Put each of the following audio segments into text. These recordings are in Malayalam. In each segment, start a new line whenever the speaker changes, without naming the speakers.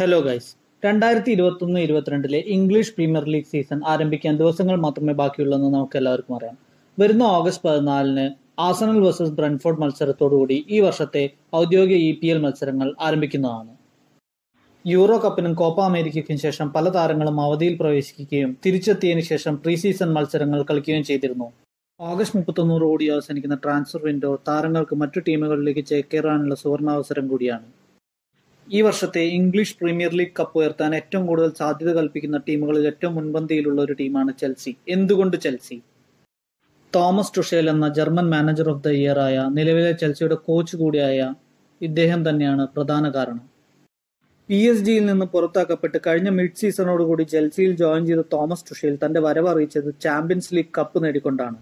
ഹലോ ഗൈസ് രണ്ടായിരത്തി ഒന്ന് ഇരുപത്തിരണ്ടിലെ ഇംഗ്ലീഷ് പ്രീമിയർ ലീഗ് സീസൺ ആരംഭിക്കാൻ ദിവസങ്ങൾ മാത്രമേ ബാക്കിയുള്ളൂ എന്ന് നമുക്ക് എല്ലാവർക്കും അറിയാം വരുന്ന ഓഗസ്റ്റ് പതിനാലിന് ആസനൽ വേഴ്സസ് ബ്രൺഫോർഡ് മത്സരത്തോടുകൂടി ഈ വർഷത്തെ ഔദ്യോഗിക ഇ പി എൽ മത്സരങ്ങൾ ആരംഭിക്കുന്നതാണ് യൂറോ കപ്പിനും കോപ്പ അമേരിക്കയ്ക്കും ശേഷം പല താരങ്ങളും അവധിയിൽ പ്രവേശിക്കുകയും തിരിച്ചെത്തിയതിനു ശേഷം പ്രീ സീസൺ മത്സരങ്ങൾ കളിക്കുകയും ചെയ്തിരുന്നു ഓഗസ്റ്റ് മുപ്പത്തൊന്നോടുകൂടി അവസാനിക്കുന്ന ട്രാൻസ്ഫർ വിൻഡോ താരങ്ങൾക്ക് മറ്റു ടീമുകളിലേക്ക് ചേക്കേറാനുള്ള സുവർണാവസരം കൂടിയാണ് ഈ വർഷത്തെ ഇംഗ്ലീഷ് പ്രീമിയർ ലീഗ് കപ്പ് ഉയർത്താൻ ഏറ്റവും കൂടുതൽ സാധ്യത കൽപ്പിക്കുന്ന ടീമുകളിൽ ഏറ്റവും മുൻപന്തിയിലുള്ള ഒരു ടീമാണ് ചെൽസി എന്തുകൊണ്ട് ചെൽസി തോമസ് ടുഷേൽ എന്ന German manager of the year ആയ നിലവിലെ ചെൽസിയുടെ കോച്ച് കൂടിയായ ഇദ്ദേഹം തന്നെയാണ് പ്രധാന കാരണം പി എസ് ജിയിൽ നിന്ന് പുറത്താക്കപ്പെട്ട് കഴിഞ്ഞ മിഡ് സീസണോടുകൂടി ചെൽസിയിൽ ജോയിൻ ചെയ്ത തോമസ് ടുഷേൽ തന്റെ വരവ് അറിയിച്ചത് ചാമ്പ്യൻസ് ലീഗ് കപ്പ് നേടിക്കൊണ്ടാണ്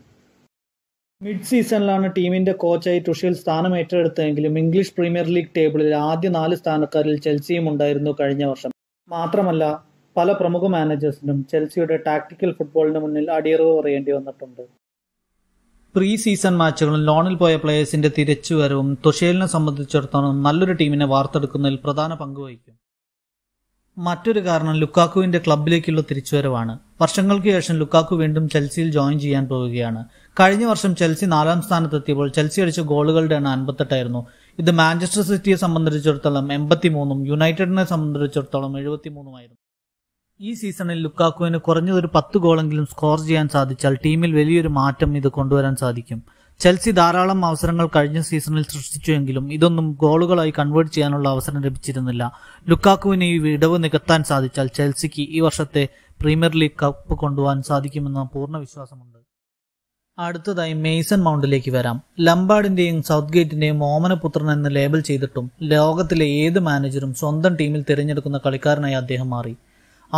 മിഡ് സീസണിലാണ് ടീമിന്റെ കോച്ചായി ടുഷിൽ സ്ഥാനം ഏറ്റെടുത്തതെങ്കിലും ഇംഗ്ലീഷ് പ്രീമിയർ ലീഗ് ടേബിളിൽ ആദ്യ നാല് സ്ഥാനക്കാരിൽ ചെൽസിയും ഉണ്ടായിരുന്നു കഴിഞ്ഞ വർഷം മാത്രമല്ല പല പ്രമുഖ മാനേജേഴ്സിനും ചെൽസിയുടെ ടാക്ടിക്കൽ ഫുട്ബോളിന് മുന്നിൽ അടിയറവ് പറയേണ്ടി വന്നിട്ടുണ്ട് പ്രീ സീസൺ മാച്ചുകളും ലോണിൽ പോയ പ്ലേയേഴ്സിന്റെ തിരിച്ചുവരവും തുഷേലിനെ സംബന്ധിച്ചിടത്തോളം നല്ലൊരു ടീമിനെ വാർത്തെടുക്കുന്നതിൽ പ്രധാന പങ്ക് വഹിക്കും മറ്റൊരു കാരണം ലുക്കാക്കുവിന്റെ ക്ലബിലേക്കുള്ള തിരിച്ചുവരവാണ് വർഷങ്ങൾക്ക് ശേഷം ലുക്കാക്കു വീണ്ടും ചെൽസിയിൽ ജോയിൻ ചെയ്യാൻ പോവുകയാണ് കഴിഞ്ഞ വർഷം ചെൽസി നാലാം സ്ഥാനത്തെത്തിയപ്പോൾ ചെൽസി അടിച്ച ഗോളുകളുടെ എണ്ണം അൻപത്തെട്ടായിരുന്നു ഇത് മാഞ്ചസ്റ്റർ സിറ്റിയെ സംബന്ധിച്ചിടത്തോളം എൺപത്തിമൂന്നും യുണൈറ്റഡിനെ സംബന്ധിച്ചിടത്തോളം എഴുപത്തിമൂന്നുമായിരുന്നു ഈ സീസണിൽ ലുക്കാക്കുവിന് കുറഞ്ഞതൊരു പത്ത് ഗോളെങ്കിലും സ്കോർ ചെയ്യാൻ സാധിച്ചാൽ ടീമിൽ വലിയൊരു മാറ്റം ഇത് കൊണ്ടുവരാൻ സാധിക്കും ചെൽസി ധാരാളം അവസരങ്ങൾ കഴിഞ്ഞ സീസണിൽ സൃഷ്ടിച്ചുവെങ്കിലും ഇതൊന്നും ഗോളുകളായി കൺവേർട്ട് ചെയ്യാനുള്ള അവസരം ലഭിച്ചിരുന്നില്ല ലുക്കാക്കുവിന് ഈ ഇടവ് നികത്താൻ സാധിച്ചാൽ ചെൽസിക്ക് ഈ വർഷത്തെ പ്രീമിയർ ലീഗ് കപ്പ് കൊണ്ടുപോകാൻ സാധിക്കുമെന്ന പൂർണ്ണ വിശ്വാസമുണ്ട് അടുത്തതായി മെയ്സൺ മൗണ്ടിലേക്ക് വരാം ലംബാർഡിന്റെയും സൗത്ത് ഗേറ്റിന്റെയും ഓമനപുത്രൻ എന്ന് ലേബൽ ചെയ്തിട്ടും ലോകത്തിലെ ഏത് മാനേജരും സ്വന്തം ടീമിൽ തിരഞ്ഞെടുക്കുന്ന കളിക്കാരനായി അദ്ദേഹം മാറി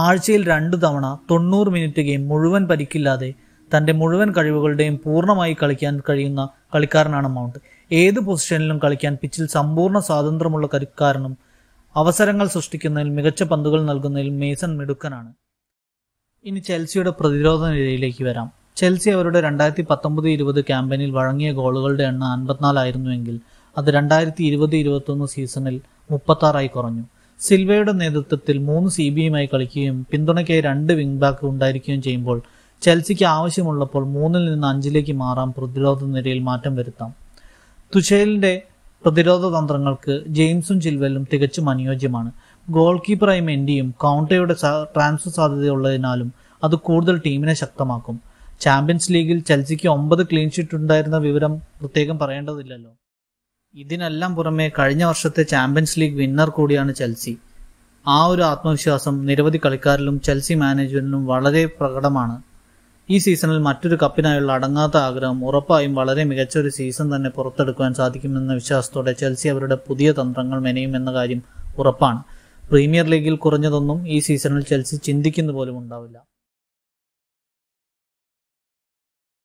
ആഴ്ചയിൽ രണ്ടു തവണ തൊണ്ണൂറ് മിനിറ്റ് ഗെയിം മുഴുവൻ പരിക്കില്ലാതെ തൻ്റെ മുഴുവൻ കഴിവുകളുടെയും പൂർണ്ണമായി കളിക്കാൻ കഴിയുന്ന കളിക്കാരനാണ് മൗണ്ട് ഏത് പൊസിഷനിലും കളിക്കാൻ പിച്ചിൽ സമ്പൂർണ്ണ സ്വാതന്ത്ര്യമുള്ള കളിക്കാരനും അവസരങ്ങൾ സൃഷ്ടിക്കുന്നതിൽ മികച്ച പന്തുകൾ നൽകുന്നതിൽ മേസൺ മിടുക്കനാണ് ഇനി ചെൽസിയുടെ പ്രതിരോധ നിരയിലേക്ക് വരാം ചെൽസി അവരുടെ രണ്ടായിരത്തി പത്തൊമ്പത് ഇരുപത് ക്യാമ്പയിനിൽ വഴങ്ങിയ ഗോളുകളുടെ എണ്ണം അൻപത്തിനാലായിരുന്നുവെങ്കിൽ അത് രണ്ടായിരത്തി ഇരുപത് ഇരുപത്തൊന്ന് സീസണിൽ മുപ്പത്താറായി കുറഞ്ഞു സിൽവയുടെ നേതൃത്വത്തിൽ മൂന്ന് സി ബിയുമായി കളിക്കുകയും പിന്തുണയ്ക്കായി രണ്ട് വിംഗ് ബാക്ക് ഉണ്ടായിരിക്കുകയും ചെയ്യുമ്പോൾ ചെൽസിക്ക് ആവശ്യമുള്ളപ്പോൾ മൂന്നിൽ നിന്ന് അഞ്ചിലേക്ക് മാറാം പ്രതിരോധ നിരയിൽ മാറ്റം വരുത്താം തുഷേലിന്റെ പ്രതിരോധ തന്ത്രങ്ങൾക്ക് ജെയിംസും ചിൽവെല്ലും തികച്ചും അനുയോജ്യമാണ് ഗോൾ കീപ്പറായി മെൻഡിയും കൗണ്ടയുടെ ട്രാൻസ്ഫർ സാധ്യതയുള്ളതിനാലും അത് കൂടുതൽ ടീമിനെ ശക്തമാക്കും ചാമ്പ്യൻസ് ലീഗിൽ ചെൽസിക്ക് ഒമ്പത് ക്ലീൻ ഷീറ്റ് ഉണ്ടായിരുന്ന വിവരം പ്രത്യേകം പറയേണ്ടതില്ലല്ലോ ഇതിനെല്ലാം പുറമെ കഴിഞ്ഞ വർഷത്തെ ചാമ്പ്യൻസ് ലീഗ് വിന്നർ കൂടിയാണ് ചെൽസി ആ ഒരു ആത്മവിശ്വാസം നിരവധി കളിക്കാരിലും ചെൽസി മാനേജ്മെന്റിനും വളരെ പ്രകടമാണ് ഈ സീസണിൽ മറ്റൊരു കപ്പിനായുള്ള അടങ്ങാത്ത ആഗ്രഹം ഉറപ്പായും വളരെ മികച്ച ഒരു സീസൺ തന്നെ പുറത്തെടുക്കുവാൻ സാധിക്കുമെന്ന വിശ്വാസത്തോടെ ചെൽസി അവരുടെ പുതിയ തന്ത്രങ്ങൾ മെനയുമെന്ന കാര്യം ഉറപ്പാണ് പ്രീമിയർ ലീഗിൽ കുറഞ്ഞതൊന്നും ഈ സീസണിൽ ചെൽസി ചിന്തിക്കുന്നു പോലും ഉണ്ടാവില്ല